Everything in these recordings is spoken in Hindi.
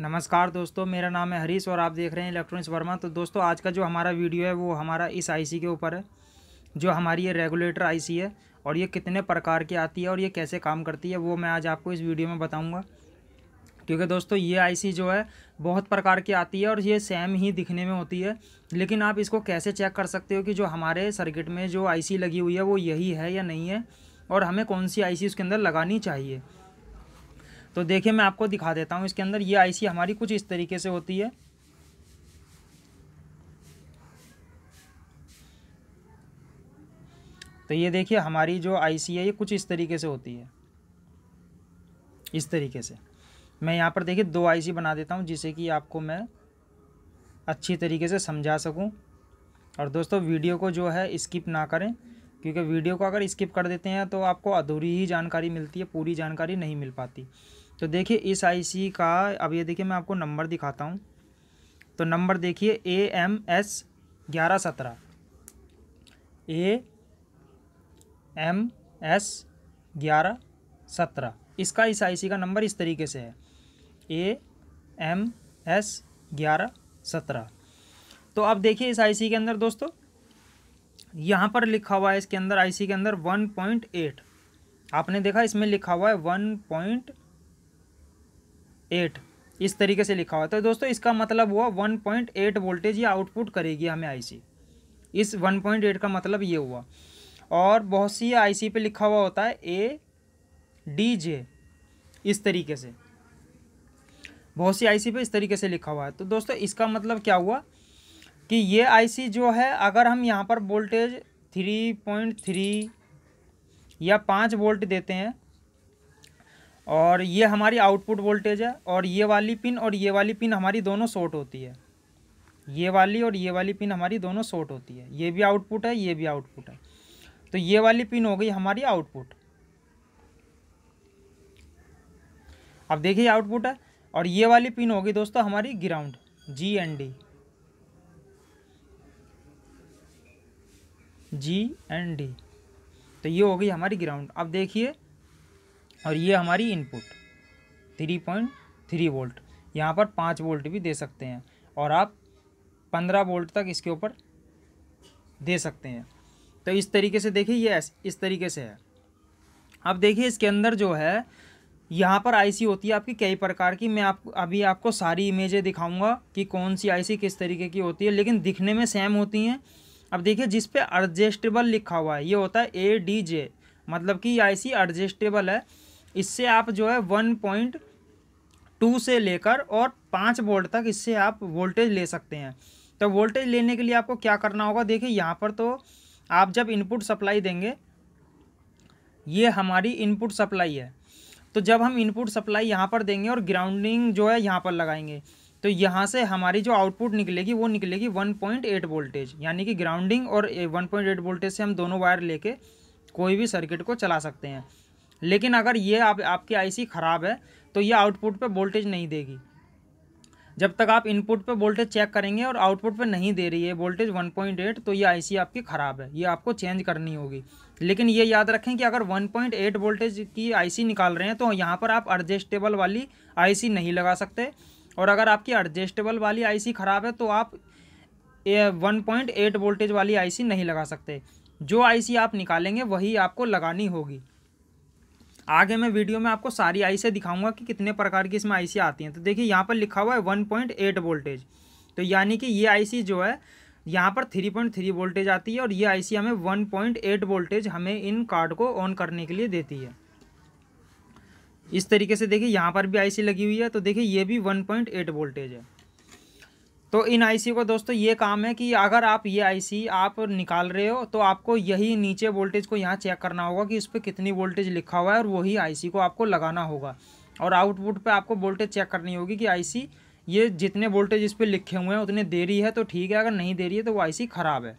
नमस्कार दोस्तों मेरा नाम है हरीश और आप देख रहे हैं इलेक्ट्रॉनिक्स वर्मा तो दोस्तों आज का जो हमारा वीडियो है वो हमारा इस आईसी के ऊपर है जो हमारी ये रेगुलेटर आईसी है और ये कितने प्रकार की आती है और ये कैसे काम करती है वो मैं आज आपको इस वीडियो में बताऊँगा क्योंकि दोस्तों ये आई जो है बहुत प्रकार की आती है और ये सेम ही दिखने में होती है लेकिन आप इसको कैसे चेक कर सकते हो कि जो हमारे सर्किट में जो आई लगी हुई है वो यही है या नहीं है और हमें कौन सी आईसी उसके अंदर लगानी चाहिए तो देखिए मैं आपको दिखा देता हूँ इसके अंदर ये आईसी हमारी कुछ इस तरीके से होती है तो ये देखिए हमारी जो आईसी है ये कुछ इस तरीके से होती है इस तरीके से मैं यहाँ पर देखिए दो आईसी बना देता हूँ जिसे कि आपको मैं अच्छी तरीके से समझा सकूँ और दोस्तों वीडियो को जो है स्किप ना करें क्योंकि वीडियो को अगर स्किप कर देते हैं तो आपको अधूरी ही जानकारी मिलती है पूरी जानकारी नहीं मिल पाती तो देखिए इस आईसी का अब ये देखिए मैं आपको नंबर दिखाता हूँ तो नंबर देखिए ए एम एस ग्यारह सत्रह ए एम एस ग्यारह सत्रह इसका इस आईसी का नंबर इस तरीके से है ए एम एस ग्यारह सत्रह तो अब देखिए इस आईसी के अंदर दोस्तों यहाँ पर लिखा हुआ है इसके अंदर आईसी के अंदर वन पॉइंट एट आपने देखा इसमें लिखा हुआ है वन पॉइंट एट इस तरीके से लिखा हुआ है तो दोस्तों इसका मतलब हुआ वन पॉइंट एट वोल्टेज ये आउटपुट करेगी हमें आईसी इस वन पॉइंट एट का मतलब ये हुआ और बहुत सी आईसी पे लिखा हुआ होता है ए डी जे इस तरीके से बहुत सी आईसी पे इस तरीके से लिखा हुआ है तो दोस्तों इसका मतलब क्या हुआ कि ये आईसी जो है अगर हम यहाँ पर वोल्टेज थ्री पॉइंट थ्री या पाँच वोल्ट देते हैं और ये हमारी आउटपुट वोल्टेज है और ये वाली पिन और ये वाली पिन हमारी दोनों शॉर्ट होती है ये वाली और ये वाली पिन हमारी दोनों शॉर्ट होती है ये भी आउटपुट है ये भी आउटपुट है तो ये वाली पिन हो गई हमारी आउटपुट अब देखिए आउटपुट है और ये वाली पिन होगी दोस्तों हमारी ground G N D G N D तो ये हो गई हमारी ग्राउंड अब देखिए और ये हमारी input three point three volt यहाँ पर पाँच वोल्ट भी दे सकते हैं और आप पंद्रह वोल्ट तक इसके ऊपर दे सकते हैं तो इस तरीके से देखिए ये इस तरीके से है अब देखिए इसके अंदर जो है यहाँ पर आईसी होती है आपकी कई प्रकार की मैं आप अभी आपको सारी इमेजें दिखाऊंगा कि कौन सी आईसी किस तरीके की होती है लेकिन दिखने में सेम होती हैं अब देखिए जिस पे एडजस्टेबल लिखा हुआ है ये होता है ए डी जे मतलब कि ऐसी एडजस्टेबल है इससे आप जो है वन पॉइंट टू से लेकर और पाँच वोल्ट तक इससे आप वोल्टेज ले सकते हैं तो वोल्टेज लेने के लिए आपको क्या करना होगा देखिए यहाँ पर तो आप जब इनपुट सप्लाई देंगे ये हमारी इनपुट सप्लाई है तो जब हम इनपुट सप्लाई यहाँ पर देंगे और ग्राउंडिंग जो है यहाँ पर लगाएंगे तो यहाँ से हमारी जो आउटपुट निकलेगी वो निकलेगी 1.8 वोल्टेज यानी कि ग्राउंडिंग और 1.8 वोल्टेज से हम दोनों वायर लेके कोई भी सर्किट को चला सकते हैं लेकिन अगर ये आप आपकी आईसी ख़राब है तो ये आउटपुट पे वोल्टेज नहीं देगी जब तक आप इनपुट पे वोल्टेज चेक करेंगे और आउटपुट पे नहीं दे रही है वोल्टेज 1.8 तो ये आईसी आपकी ख़राब है ये आपको चेंज करनी होगी लेकिन ये याद रखें कि अगर 1.8 वोल्टेज की आईसी निकाल रहे हैं तो यहाँ पर आप एडजस्टेबल वाली आईसी नहीं लगा सकते और अगर आपकी एडजस्टेबल वाली आईसी ख़राब है तो आप वन पॉइंट एट वोल्टेज वाली आईसी नहीं लगा सकते जो आईसी आप निकालेंगे वही आपको लगानी होगी आगे मैं वीडियो में आपको सारी आई सी दिखाऊँगा कि कितने प्रकार की इसमें आई आती हैं तो देखिए यहाँ पर लिखा हुआ है वन पॉइंट एट वोल्टेज तो यानी कि ये आई जो है यहाँ पर थ्री पॉइंट थ्री वोल्टेज आती है और ये आईसी हमें वन पॉइंट एट वोल्टेज हमें इन कार्ड को ऑन करने के लिए देती है इस तरीके से देखिए यहाँ पर भी आईसी लगी हुई है तो देखिए ये भी 1.8 वोल्टेज है तो इन आईसी को दोस्तों ये काम है कि अगर आप ये आईसी आप निकाल रहे हो तो आपको यही नीचे वोल्टेज को यहाँ चेक करना होगा कि इस पर कितनी वोल्टेज लिखा हुआ है और वही आईसी को आपको लगाना होगा और आउटपुट पे आपको वोल्टेज चेक करनी होगी कि आईसी ये जितने वोल्टेज इस पर लिखे हुए हैं उतने दे रही है तो ठीक है अगर नहीं दे रही है तो वो आई ख़राब है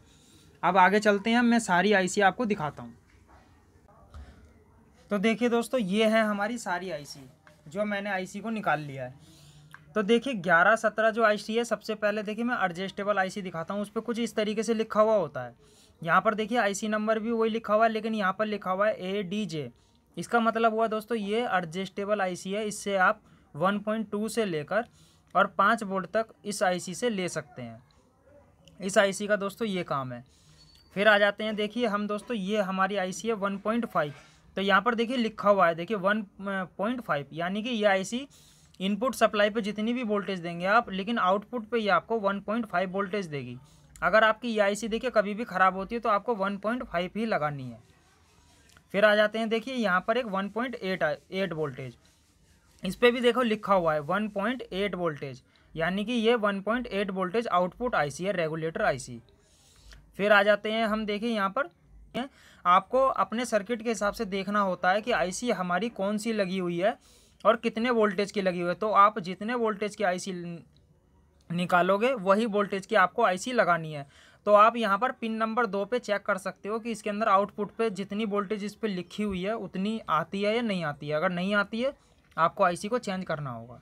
अब आगे चलते हैं मैं सारी आई आपको दिखाता हूँ तो देखिए दोस्तों ये है हमारी सारी आईसी जो मैंने आईसी को निकाल लिया है तो देखिए ग्यारह सत्रह जो आईसी है सबसे पहले देखिए मैं एडजस्टेबल आईसी दिखाता हूँ उस पर कुछ इस तरीके से लिखा हुआ होता है यहाँ पर देखिए आईसी नंबर भी वही लिखा हुआ है लेकिन यहाँ पर लिखा हुआ है ए डी जे इसका मतलब हुआ दोस्तों ये एडजस्टेबल आईसी है इससे आप टू से लेकर और पाँच वोल्ट तक इस आईसी से ले सकते हैं इस आईसी का दोस्तों ये काम है फिर आ जाते हैं देखिए हम दोस्तों ये हमारी आईसी है फाइव तो यहाँ पर देखिए लिखा हुआ है देखिए वन पॉइंट फाइव यानी कि ये आईसी इनपुट सप्लाई पे जितनी भी वोल्टेज देंगे आप लेकिन आउटपुट पे ये आपको वन पॉइंट फाइव वोल्टेज देगी अगर आपकी ये आई देखिए कभी भी ख़राब होती है तो आपको वन पॉइंट फाइव ही लगानी है फिर आ जाते हैं देखिए यहाँ पर एक one point eight eight voltage इस पर भी देखो लिखा हुआ है वन पॉइंट एट वोल्टेज यानी कि ये one point eight voltage output IC है रेगुलेटर आईसी फिर आ जाते हैं हम देखिए यहाँ पर आपको अपने सर्किट के हिसाब से देखना होता है कि आईसी हमारी कौन सी लगी हुई है और कितने वोल्टेज की लगी हुई है तो आप जितने वोल्टेज की आईसी निकालोगे वही वोल्टेज की आपको आईसी लगानी है तो आप यहाँ पर पिन नंबर दो पे चेक कर सकते हो कि इसके अंदर आउटपुट पे जितनी वोल्टेज इस पर लिखी हुई है उतनी आती है या नहीं आती है अगर नहीं आती है आपको आईसी को चेंज करना होगा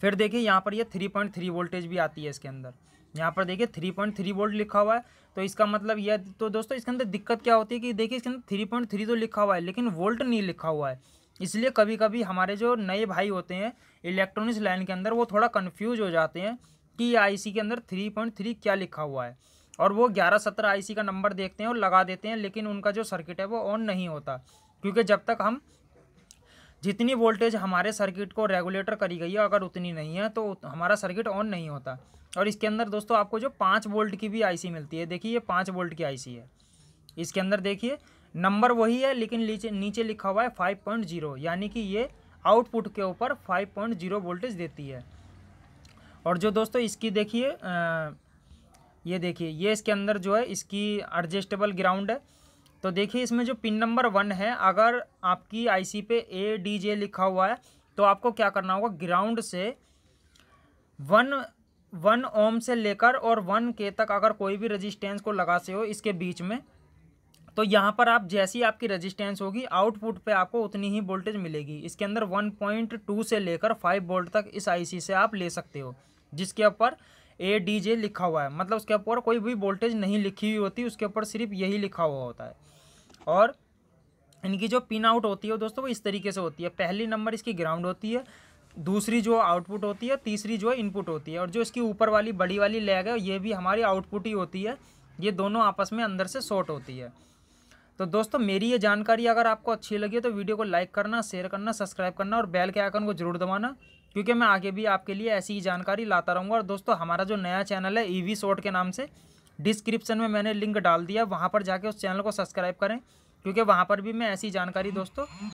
फिर देखिए यहाँ पर ये थ्री पॉइंट थ्री वोल्टेज भी आती है इसके अंदर यहाँ पर देखिए थ्री पॉइंट थ्री वोल्ट लिखा हुआ है तो इसका मतलब यह तो दोस्तों इसके अंदर दिक्कत क्या होती है कि देखिए इसके अंदर थ्री पॉइंट थ्री तो लिखा हुआ है लेकिन वोल्ट नहीं लिखा हुआ है इसलिए कभी कभी हमारे जो नए भाई होते हैं इलेक्ट्रॉनिक्स लाइन के अंदर वो थोड़ा कन्फ्यूज हो जाते हैं कि आई के अंदर थ्री पॉइंट थ्री क्या लिखा हुआ है और वो ग्यारह सत्रह आई का नंबर देखते हैं और लगा देते हैं लेकिन उनका जो सर्किट है वो ऑन नहीं होता क्योंकि जब तक हम जितनी वोल्टेज हमारे सर्किट को रेगुलेटर करी गई है अगर उतनी नहीं है तो हमारा सर्किट ऑन नहीं होता और इसके अंदर दोस्तों आपको जो पाँच वोल्ट की भी आईसी मिलती है देखिए ये पाँच वोल्ट की आईसी है इसके अंदर देखिए नंबर वही है लेकिन नीचे लिखा हुआ है फाइव पॉइंट जीरो यानी कि ये आउटपुट के ऊपर फाइव पॉइंट जीरो वोल्टेज देती है और जो दोस्तों इसकी देखिए ये देखिए ये इसके अंदर जो है इसकी एडजस्टेबल ग्राउंड है तो देखिए इसमें जो पिन नंबर वन है अगर आपकी आईसी पे ए डी जे लिखा हुआ है तो आपको क्या करना होगा ग्राउंड से वन वन ओम से लेकर और वन के तक अगर कोई भी रजिस्टेंस को लगा से हो इसके बीच में तो यहाँ पर आप जैसी आपकी रजिस्टेंस होगी आउटपुट पे आपको उतनी ही वोल्टेज मिलेगी इसके अंदर 1.2 से लेकर 5 वोल्ट तक इस आईसी से आप ले सकते हो जिसके ऊपर ए डी जे लिखा हुआ है मतलब उसके ऊपर कोई भी वोल्टेज नहीं लिखी हुई होती उसके ऊपर सिर्फ यही लिखा हुआ होता है और इनकी जो पिन आउट होती है दोस्तों वो इस तरीके से होती है पहली नंबर इसकी ग्राउंड होती है दूसरी जो आउटपुट होती है तीसरी जो इनपुट होती है और जो इसकी ऊपर वाली बड़ी वाली लैग है ये भी हमारी आउटपुट ही होती है ये दोनों आपस में अंदर से शॉर्ट होती है तो दोस्तों मेरी ये जानकारी अगर आपको अच्छी लगी है तो वीडियो को लाइक करना शेयर करना सब्सक्राइब करना और बेल के आइकन को जरूर दबाना क्योंकि मैं आगे भी आपके लिए ऐसी ही जानकारी लाता रहूँगा और दोस्तों हमारा जो नया चैनल है ईवी शॉर्ट के नाम से डिस्क्रिप्शन में मैंने लिंक डाल दिया वहाँ पर जाके उस चैनल को सब्सक्राइब करें क्योंकि वहाँ पर भी मैं ऐसी जानकारी दोस्तों